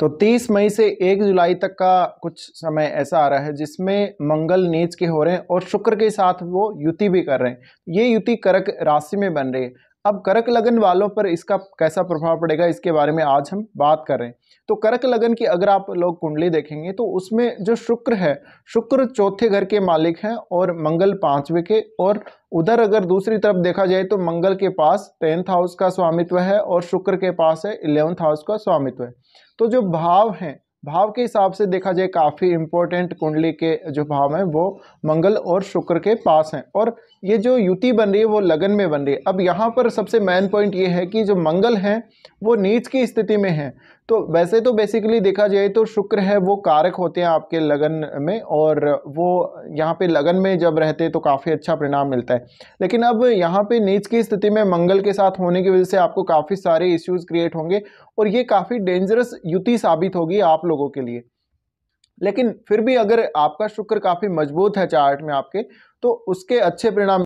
तो 30 मई से 1 जुलाई तक का कुछ समय ऐसा आ रहा है जिसमें मंगल नीच के हो रहे हैं और शुक्र के साथ वो युति भी कर रहे हैं ये युति करक राशि में बन रही है अब करक लगन वालों पर इसका कैसा प्रभाव पड़ेगा इसके बारे में आज हम बात कर रहे हैं तो करक लगन की अगर आप लोग कुंडली देखेंगे तो उसमें जो शुक्र है शुक्र चौथे घर के मालिक हैं और मंगल पांचवे के और उधर अगर दूसरी तरफ देखा जाए तो मंगल के पास टेंथ हाउस का स्वामित्व है और शुक्र के पास है इलेवंथ हाउस का स्वामित्व है तो जो भाव हैं भाव के हिसाब से देखा जाए काफ़ी इम्पोर्टेंट कुंडली के जो भाव हैं वो मंगल और शुक्र के पास हैं और ये जो युति बन रही है वो लगन में बन रही है अब यहाँ पर सबसे मेन पॉइंट ये है कि जो मंगल हैं वो नीच की स्थिति में हैं तो वैसे तो बेसिकली देखा जाए तो शुक्र है वो कारक होते हैं आपके लगन में और वो यहाँ पे लगन में जब रहते तो काफ़ी अच्छा परिणाम मिलता है लेकिन अब यहाँ पे नीच की स्थिति में मंगल के साथ होने की वजह से आपको काफ़ी सारे इश्यूज़ क्रिएट होंगे और ये काफ़ी डेंजरस युति साबित होगी आप लोगों के लिए लेकिन फिर भी अगर आपका शुक्र काफ़ी मजबूत है चार्ट में आपके तो उसके अच्छे परिणाम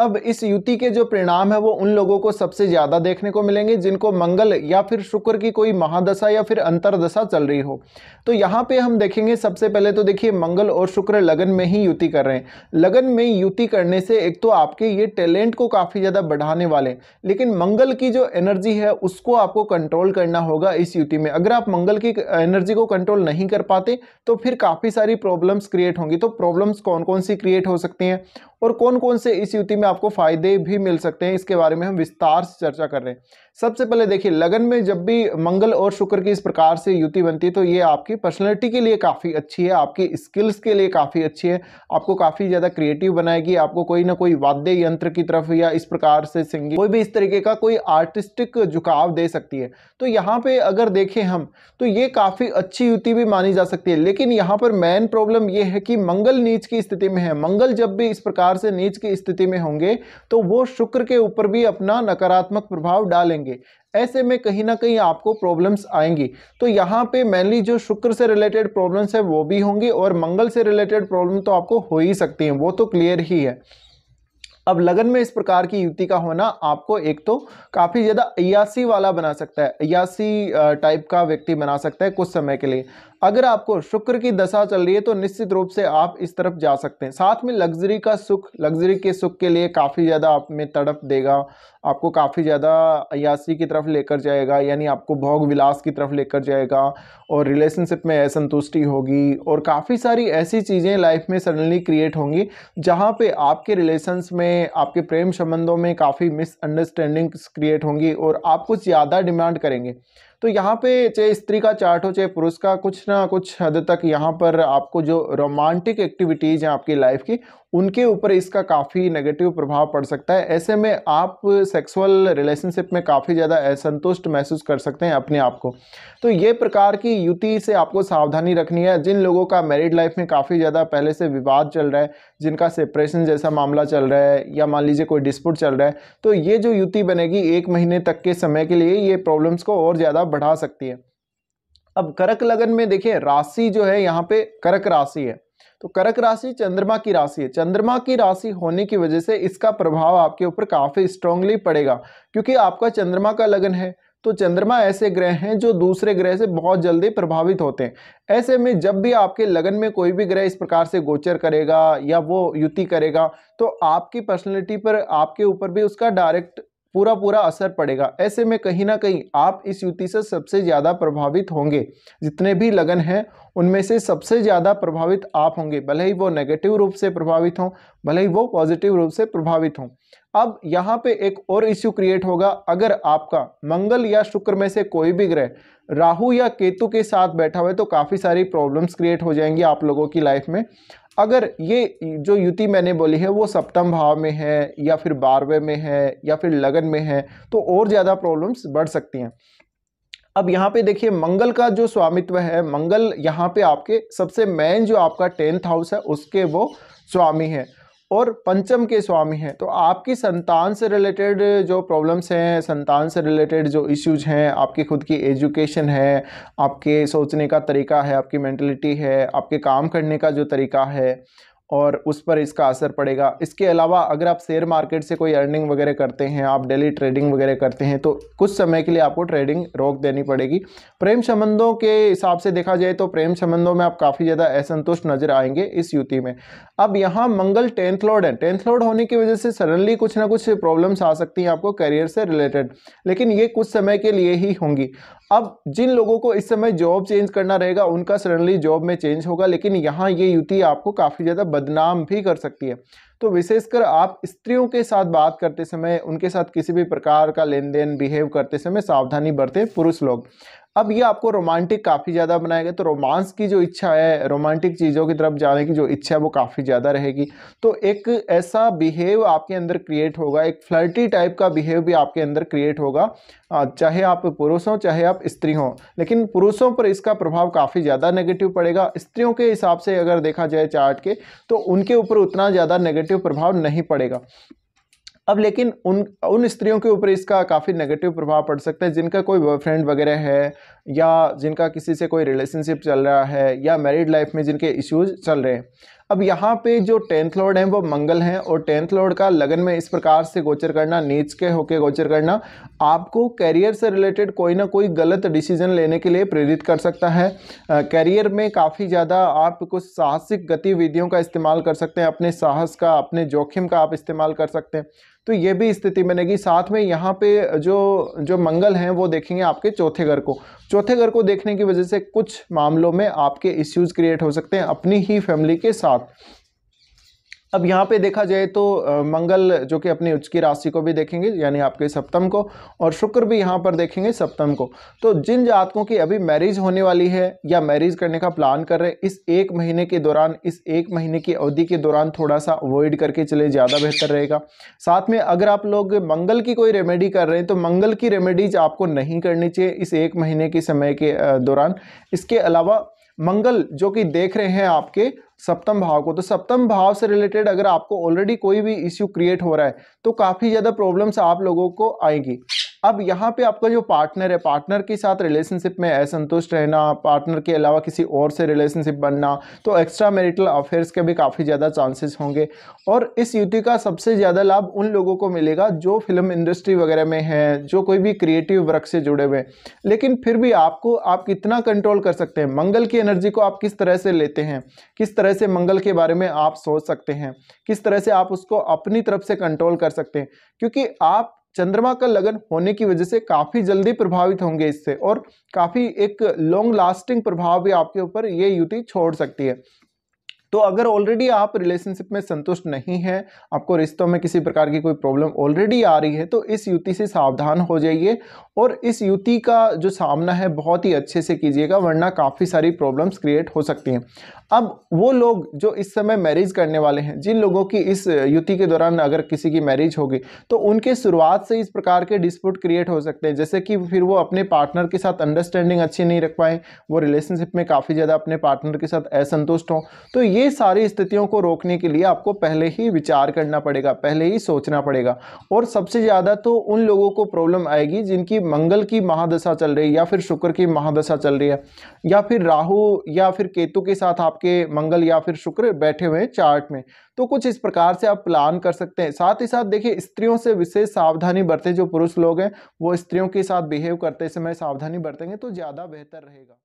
अब इस युति के जो परिणाम है वो उन लोगों को सबसे ज़्यादा देखने को मिलेंगे जिनको मंगल या फिर शुक्र की कोई महादशा या फिर अंतरदशा चल रही हो तो यहाँ पे हम देखेंगे सबसे पहले तो देखिए मंगल और शुक्र लगन में ही युति कर रहे हैं लगन में युति करने से एक तो आपके ये टैलेंट को काफ़ी ज़्यादा बढ़ाने वाले हैं लेकिन मंगल की जो एनर्जी है उसको आपको कंट्रोल करना होगा इस युति में अगर आप मंगल की एनर्जी को कंट्रोल नहीं कर पाते तो फिर काफ़ी सारी प्रॉब्लम्स क्रिएट होंगी तो प्रॉब्लम्स कौन कौन सी क्रिएट हो सकती हैं और कौन कौन से इस युति में आपको फायदे भी मिल सकते हैं इसके बारे में हम विस्तार से चर्चा कर रहे हैं सबसे पहले देखिए लगन में जब भी मंगल और शुक्र की इस प्रकार से युति बनती है तो ये आपकी पर्सनैलिटी के लिए काफ़ी अच्छी है आपकी स्किल्स के लिए काफ़ी अच्छी है आपको काफ़ी ज़्यादा क्रिएटिव बनाएगी आपको कोई ना कोई वाद्य यंत्र की तरफ या इस प्रकार से सिंगिंग कोई भी इस तरीके का कोई आर्टिस्टिक झुकाव दे सकती है तो यहाँ पर अगर देखें हम तो ये काफ़ी अच्छी युति भी मानी जा सकती है लेकिन यहाँ पर मेन प्रॉब्लम ये है कि मंगल नीच की स्थिति में है मंगल जब भी इस प्रकार से नीच की स्थिति में होंगे तो वो शुक्र के ऊपर भी अपना नकारात्मक प्रभाव डालेंगे होंगे ऐसे में कहीं ना कहीं आपको प्रॉब्लम्स आएंगी तो यहाँ पे मेनली जो शुक्र से रिलेटेड प्रॉब्लम्स है वो भी होंगी और मंगल से रिलेटेड प्रॉब्लम तो आपको हो ही सकती हैं वो तो क्लियर ही है अब लगन में इस प्रकार की युति का होना आपको एक तो काफ़ी ज़्यादा अयासी वाला बना सकता है अयासी टाइप का व्यक्ति बना सकता है कुछ समय के लिए अगर आपको शुक्र की दशा चल रही है तो निश्चित रूप से आप इस तरफ जा सकते हैं साथ में लग्जरी का सुख लग्जरी के सुख के लिए काफ़ी ज़्यादा आप में तड़प देगा आपको काफ़ी ज़्यादा अयासी की तरफ लेकर जाएगा यानी आपको भोग विलास की तरफ लेकर जाएगा और रिलेशनशिप में असंतुष्टि होगी और काफ़ी सारी ऐसी चीज़ें लाइफ में सडनली क्रिएट होंगी जहाँ पर आपके रिलेशन्स में में आपके प्रेम संबंधों में काफ़ी मिसअंडरस्टैंडिंग्स क्रिएट होंगी और आप कुछ ज़्यादा डिमांड करेंगे तो यहाँ पे चाहे स्त्री का चार्ट हो चाहे पुरुष का कुछ ना कुछ हद तक यहाँ पर आपको जो रोमांटिक एक्टिविटीज़ हैं आपकी लाइफ की उनके ऊपर इसका काफ़ी नेगेटिव प्रभाव पड़ सकता है ऐसे में आप सेक्सुअल रिलेशनशिप में काफ़ी ज़्यादा असंतुष्ट महसूस कर सकते हैं अपने आप को तो ये प्रकार की युति से आपको सावधानी रखनी है जिन लोगों का मैरिड लाइफ में काफ़ी ज़्यादा पहले से विवाद चल रहा है जिनका सेपरेशन जैसा मामला चल रहा है या मान लीजिए कोई डिस्प्यूट चल रहा है तो ये जो युति बनेगी एक महीने तक के समय के लिए ये प्रॉब्लम्स को और ज़्यादा बढ़ा सकती है अब करक लगन में देखिए राशि जो है यहाँ पे करक राशि है तो करक राशि चंद्रमा की राशि है चंद्रमा की राशि होने की वजह से इसका प्रभाव आपके ऊपर काफ़ी स्ट्रांगली पड़ेगा क्योंकि आपका चंद्रमा का लगन है तो चंद्रमा ऐसे ग्रह हैं जो दूसरे ग्रह से बहुत जल्दी प्रभावित होते हैं ऐसे में जब भी आपके लगन में कोई भी ग्रह इस प्रकार से गोचर करेगा या वो युति करेगा तो आपकी पर्सनैलिटी पर आपके ऊपर भी उसका डायरेक्ट पूरा पूरा असर पड़ेगा ऐसे में कहीं ना कहीं आप इस युति से सबसे ज़्यादा प्रभावित होंगे जितने भी लगन हैं उनमें से सबसे ज़्यादा प्रभावित आप होंगे भले ही वो नेगेटिव रूप से प्रभावित हों भले ही वो पॉजिटिव रूप से प्रभावित हों अब यहाँ पे एक और इश्यू क्रिएट होगा अगर आपका मंगल या शुक्र में से कोई भी ग्रह राहु या केतु के साथ बैठा हुआ है तो काफ़ी सारी प्रॉब्लम्स क्रिएट हो जाएंगी आप लोगों की लाइफ में अगर ये जो युति मैंने बोली है वो सप्तम भाव में है या फिर बारहवें में है या फिर लगन में है तो और ज़्यादा प्रॉब्लम्स बढ़ सकती हैं अब यहाँ पे देखिए मंगल का जो स्वामित्व है मंगल यहाँ पे आपके सबसे मेन जो आपका टेंथ हाउस है उसके वो स्वामी है और पंचम के स्वामी हैं तो आपकी संतान से रिलेटेड जो प्रॉब्लम्स हैं संतान से रिलेटेड जो इश्यूज हैं आपकी खुद की एजुकेशन है आपके सोचने का तरीका है आपकी मैंटलिटी है आपके काम करने का जो तरीका है और उस पर इसका असर पड़ेगा इसके अलावा अगर आप शेयर मार्केट से कोई अर्निंग वगैरह करते हैं आप डेली ट्रेडिंग वगैरह करते हैं तो कुछ समय के लिए आपको ट्रेडिंग रोक देनी पड़ेगी प्रेम संबंधों के हिसाब से देखा जाए तो प्रेम संबंधों में आप काफ़ी ज़्यादा असंतुष्ट नजर आएंगे इस युति में अब यहाँ मंगल टेंथ लॉर्ड है टेंथ लॉर्ड होने की वजह से सडनली कुछ ना कुछ प्रॉब्लम्स आ सकती हैं आपको करियर से रिलेटेड लेकिन ये कुछ समय के लिए ही होंगी अब जिन लोगों को इस समय जॉब चेंज करना रहेगा उनका सडनली जॉब में चेंज होगा लेकिन यहाँ ये युति आपको काफ़ी ज़्यादा बदनाम भी कर सकती है तो विशेषकर आप स्त्रियों के साथ बात करते समय उनके साथ किसी भी प्रकार का लेन देन बिहेव करते समय सावधानी बरते पुरुष लोग अब ये आपको रोमांटिक काफ़ी ज़्यादा बनाएगा तो रोमांस की जो इच्छा है रोमांटिक चीज़ों की तरफ जाने की जो इच्छा है वो काफ़ी ज़्यादा रहेगी तो एक ऐसा बिहेव आपके अंदर क्रिएट होगा एक फ्लर्टी टाइप का बिहेव भी आपके अंदर क्रिएट होगा चाहे आप पुरुष हों चाहे आप स्त्री हों लेकिन पुरुषों पर इसका प्रभाव काफ़ी ज़्यादा नेगेटिव पड़ेगा स्त्रियों के हिसाब से अगर देखा जाए चार्ट के तो उनके ऊपर उतना ज़्यादा नेगेटिव प्रभाव नहीं पड़ेगा अब लेकिन उन उन स्त्रियों के ऊपर इसका काफ़ी नेगेटिव प्रभाव पड़ सकता है जिनका कोई बॉयफ्रेंड वगैरह है या जिनका किसी से कोई रिलेशनशिप चल रहा है या मैरिड लाइफ में जिनके इश्यूज चल रहे हैं अब यहाँ पे जो टेंथ लॉर्ड हैं वो मंगल हैं और टेंथ लॉर्ड का लगन में इस प्रकार से गोचर करना नीच के होके गोचर करना आपको कैरियर से रिलेटेड कोई ना कोई गलत डिसीजन लेने के लिए प्रेरित कर सकता है कैरियर में काफ़ी ज़्यादा आप कुछ साहसिक गतिविधियों का इस्तेमाल कर सकते हैं अपने साहस का अपने जोखिम का आप इस्तेमाल कर सकते हैं तो ये भी स्थिति बनेगी साथ में यहाँ पे जो जो मंगल हैं वो देखेंगे आपके चौथे घर को चौथे घर को देखने की वजह से कुछ मामलों में आपके इश्यूज़ क्रिएट हो सकते हैं अपनी ही फैमिली के साथ अब यहाँ पे देखा जाए तो मंगल जो कि अपनी उच्च की राशि को भी देखेंगे यानी आपके सप्तम को और शुक्र भी यहाँ पर देखेंगे सप्तम को तो जिन जातकों की अभी मैरिज होने वाली है या मैरिज करने का प्लान कर रहे हैं इस एक महीने के दौरान इस एक महीने की अवधि के दौरान थोड़ा सा अवॉइड करके चले ज़्यादा बेहतर रहेगा साथ में अगर आप लोग मंगल की कोई रेमेडी कर रहे हैं तो मंगल की रेमेडीज आपको नहीं करनी चाहिए इस एक महीने के समय के दौरान इसके अलावा मंगल जो कि देख रहे हैं आपके सप्तम भाव को तो सप्तम भाव से रिलेटेड अगर आपको ऑलरेडी कोई भी इश्यू क्रिएट हो रहा है तो काफ़ी ज़्यादा प्रॉब्लम्स आप लोगों को आएंगी अब यहाँ पे आपका जो पार्टनर है पार्टनर के साथ रिलेशनशिप में असंतुष्ट रहना पार्टनर के अलावा किसी और से रिलेशनशिप बनना तो एक्स्ट्रा मैरिटल अफेयर्स के भी काफ़ी ज़्यादा चांसेस होंगे और इस युति का सबसे ज़्यादा लाभ उन लोगों को मिलेगा जो फिल्म इंडस्ट्री वगैरह में है जो कोई भी क्रिएटिव वर्क से जुड़े हुए हैं लेकिन फिर भी आपको आप कितना कंट्रोल कर सकते हैं मंगल की एनर्जी को आप किस तरह से लेते हैं किस तरह से मंगल के बारे में आप सोच सकते हैं किस तरह से आप उसको अपनी तरफ से कंट्रोल कर सकते हैं क्योंकि आप चंद्रमा का लगन होने की वजह से काफ़ी जल्दी प्रभावित होंगे इससे और काफ़ी एक लॉन्ग लास्टिंग प्रभाव भी आपके ऊपर ये युति छोड़ सकती है तो अगर ऑलरेडी आप रिलेशनशिप में संतुष्ट नहीं हैं आपको रिश्तों में किसी प्रकार की कोई प्रॉब्लम ऑलरेडी आ रही है तो इस युति से सावधान हो जाइए और इस युति का जो सामना है बहुत ही अच्छे से कीजिएगा वरना काफ़ी सारी प्रॉब्लम्स क्रिएट हो सकती हैं अब वो लोग जो इस समय मैरिज करने वाले हैं जिन लोगों की इस युति के दौरान अगर किसी की मैरिज होगी तो उनके शुरुआत से इस प्रकार के डिस्प्यूट क्रिएट हो सकते हैं जैसे कि फिर वो अपने पार्टनर के साथ अंडरस्टैंडिंग अच्छी नहीं रख पाएँ वो रिलेशनशिप में काफ़ी ज़्यादा अपने पार्टनर के साथ असंतुष्ट हों तो ये सारी स्थितियों को रोकने के लिए आपको पहले ही विचार करना पड़ेगा पहले ही सोचना पड़ेगा और सबसे ज़्यादा तो उन लोगों को प्रॉब्लम आएगी जिनकी मंगल की महादशा चल रही है या फिर शुक्र की महादशा चल रही है या फिर राहु या फिर केतु के साथ आपके मंगल या फिर शुक्र बैठे हुए हैं चार्ट में तो कुछ इस प्रकार से आप प्लान कर सकते हैं साथ ही साथ देखिए स्त्रियों से विशेष सावधानी बरतें जो पुरुष लोग हैं वो स्त्रियों के साथ बिहेव करते समय सावधानी बरतेंगे तो ज़्यादा बेहतर रहेगा